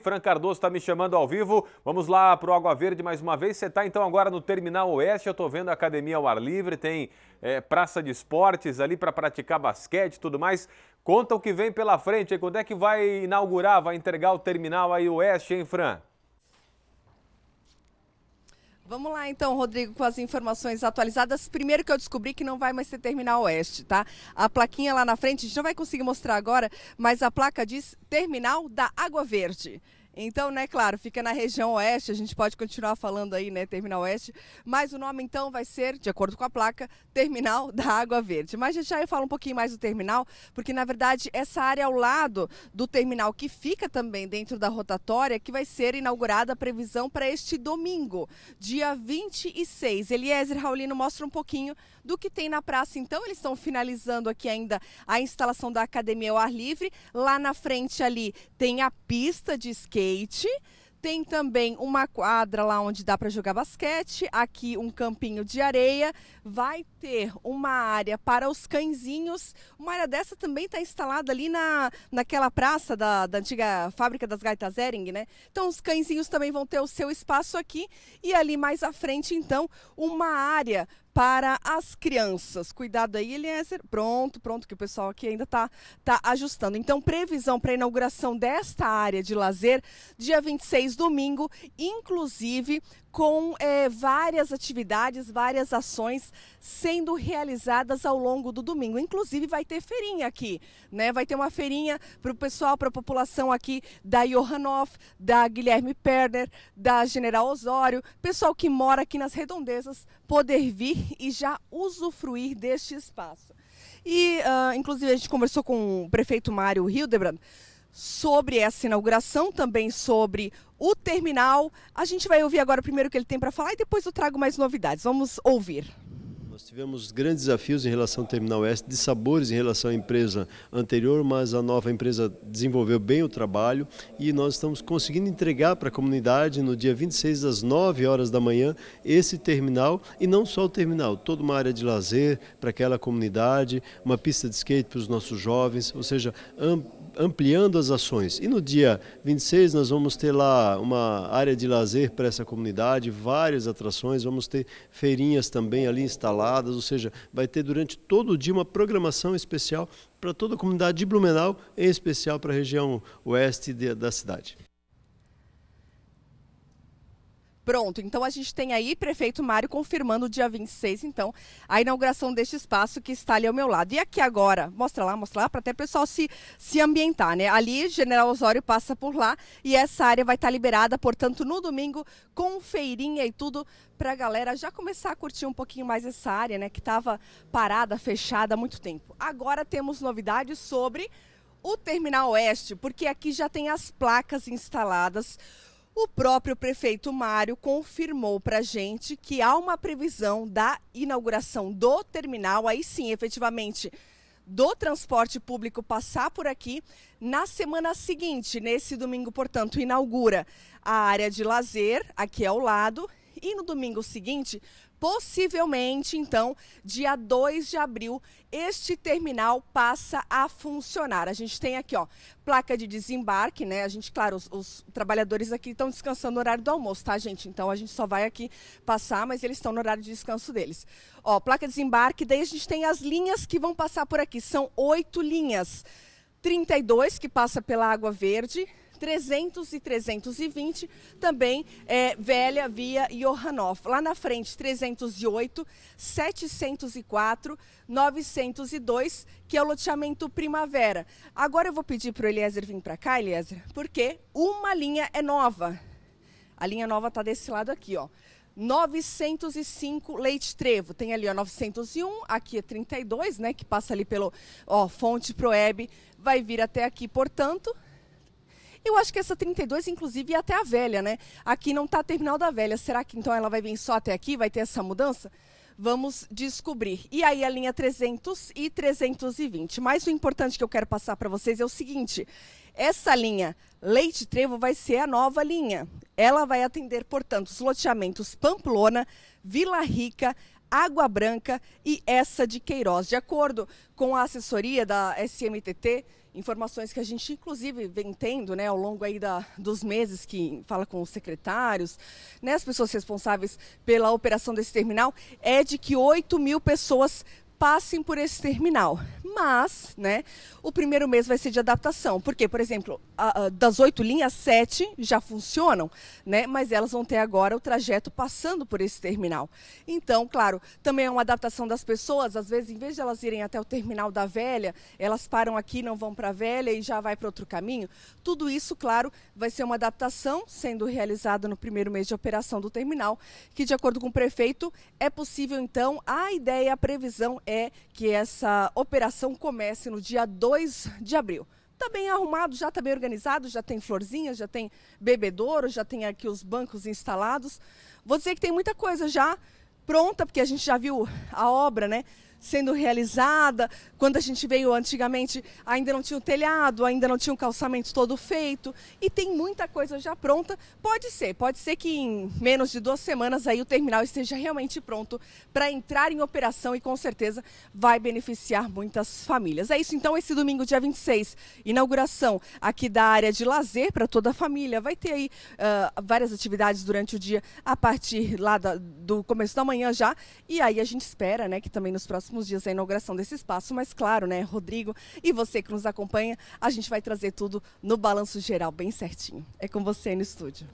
Fran Cardoso está me chamando ao vivo. Vamos lá para o Água Verde mais uma vez. Você está então agora no Terminal Oeste. Eu estou vendo a academia ao ar livre, tem é, praça de esportes ali para praticar basquete e tudo mais. Conta o que vem pela frente. Quando é que vai inaugurar, vai entregar o Terminal aí Oeste, hein, Fran? Vamos lá então, Rodrigo, com as informações atualizadas. Primeiro que eu descobri que não vai mais ter terminal oeste, tá? A plaquinha lá na frente, a gente não vai conseguir mostrar agora, mas a placa diz terminal da Água Verde. Então, né, claro, fica na região oeste, a gente pode continuar falando aí, né, Terminal Oeste, mas o nome então vai ser, de acordo com a placa, Terminal da Água Verde. Mas a gente já fala um pouquinho mais do terminal, porque na verdade essa área ao lado do terminal que fica também dentro da rotatória, que vai ser inaugurada a previsão para este domingo, dia 26. Eliezer Raulino mostra um pouquinho do que tem na praça. Então, eles estão finalizando aqui ainda a instalação da academia ao ar livre. Lá na frente ali tem a pista de skate skate. Tem também uma quadra lá onde dá para jogar basquete, aqui um campinho de areia, vai ter uma área para os cãezinhos. Uma área dessa também está instalada ali na, naquela praça da, da antiga fábrica das gaitas Ering, né? Então os cãezinhos também vão ter o seu espaço aqui e ali mais à frente, então, uma área para as crianças. Cuidado aí, Eliezer. Pronto, pronto, que o pessoal aqui ainda está tá ajustando. Então, previsão para inauguração desta área de lazer, dia 26, domingo, inclusive com é, várias atividades, várias ações sendo realizadas ao longo do domingo. Inclusive vai ter feirinha aqui, né? Vai ter uma feirinha para o pessoal, para a população aqui da Johanoff, da Guilherme Perner, da General Osório, pessoal que mora aqui nas redondezas poder vir e já usufruir deste espaço. E, uh, inclusive, a gente conversou com o prefeito Mário Hildebrand sobre essa inauguração, também sobre o terminal. A gente vai ouvir agora primeiro o que ele tem para falar e depois eu trago mais novidades. Vamos ouvir. Nós tivemos grandes desafios em relação ao Terminal Oeste, de sabores em relação à empresa anterior, mas a nova empresa desenvolveu bem o trabalho e nós estamos conseguindo entregar para a comunidade no dia 26 às 9 horas da manhã esse terminal e não só o terminal, toda uma área de lazer para aquela comunidade, uma pista de skate para os nossos jovens, ou seja, ampliando as ações. E no dia 26 nós vamos ter lá uma área de lazer para essa comunidade, várias atrações, vamos ter feirinhas também ali instaladas ou seja, vai ter durante todo o dia uma programação especial para toda a comunidade de Blumenau, em especial para a região oeste de, da cidade. Pronto, então a gente tem aí prefeito Mário confirmando dia 26, então, a inauguração deste espaço que está ali ao meu lado. E aqui agora, mostra lá, mostra lá, para até o pessoal se, se ambientar, né? Ali, General Osório passa por lá e essa área vai estar liberada, portanto, no domingo, com feirinha e tudo, para a galera já começar a curtir um pouquinho mais essa área, né? Que estava parada, fechada há muito tempo. Agora temos novidades sobre o Terminal Oeste, porque aqui já tem as placas instaladas o próprio prefeito Mário confirmou para gente que há uma previsão da inauguração do terminal, aí sim, efetivamente, do transporte público passar por aqui na semana seguinte, nesse domingo, portanto, inaugura a área de lazer, aqui ao lado, e no domingo seguinte possivelmente, então, dia 2 de abril, este terminal passa a funcionar. A gente tem aqui, ó, placa de desembarque, né? A gente, claro, os, os trabalhadores aqui estão descansando no horário do almoço, tá, gente? Então a gente só vai aqui passar, mas eles estão no horário de descanso deles. Ó, placa de desembarque, daí a gente tem as linhas que vão passar por aqui. São oito linhas. 32, que passa pela Água Verde, 300 e 320, também é, Velha via Johanoff. Lá na frente, 308, 704, 902, que é o loteamento Primavera. Agora eu vou pedir para o Eliezer vir para cá, Eliezer, porque uma linha é nova. A linha nova está desse lado aqui, ó. 905 Leite Trevo. Tem ali, ó, 901, aqui é 32, né, que passa ali pelo, ó, Fonte Proeb, vai vir até aqui, portanto, eu acho que essa 32, inclusive, ia é até a velha, né? Aqui não está terminal da velha. Será que então ela vai vir só até aqui? Vai ter essa mudança? Vamos descobrir. E aí a linha 300 e 320. Mas o importante que eu quero passar para vocês é o seguinte: essa linha Leite Trevo vai ser a nova linha. Ela vai atender, portanto, os loteamentos Pamplona, Vila Rica, Água Branca e essa de Queiroz. De acordo com a assessoria da SMTT, informações que a gente inclusive vem tendo né, ao longo aí da, dos meses que fala com os secretários, né, as pessoas responsáveis pela operação desse terminal, é de que 8 mil pessoas passem por esse terminal. Mas, né, o primeiro mês vai ser de adaptação, porque, por exemplo, a, a, das oito linhas, sete já funcionam, né, mas elas vão ter agora o trajeto passando por esse terminal. Então, claro, também é uma adaptação das pessoas, às vezes, em vez de elas irem até o terminal da velha, elas param aqui, não vão para a velha e já vai para outro caminho. Tudo isso, claro, vai ser uma adaptação sendo realizada no primeiro mês de operação do terminal, que, de acordo com o prefeito, é possível, então, a ideia, a previsão é que essa operação comece no dia 2 de abril está bem arrumado, já está bem organizado, já tem florzinha, já tem bebedouro, já tem aqui os bancos instalados. Vou dizer que tem muita coisa já pronta, porque a gente já viu a obra, né? sendo realizada. Quando a gente veio antigamente, ainda não tinha o telhado, ainda não tinha o calçamento todo feito e tem muita coisa já pronta. Pode ser, pode ser que em menos de duas semanas aí o terminal esteja realmente pronto para entrar em operação e com certeza vai beneficiar muitas famílias. É isso então, esse domingo, dia 26, inauguração aqui da área de lazer para toda a família. Vai ter aí uh, várias atividades durante o dia a partir lá da, do começo da manhã já. E aí a gente espera né, que também nos próximos próximos dias a inauguração desse espaço, mas claro, né, Rodrigo e você que nos acompanha, a gente vai trazer tudo no balanço geral bem certinho. É com você aí no estúdio.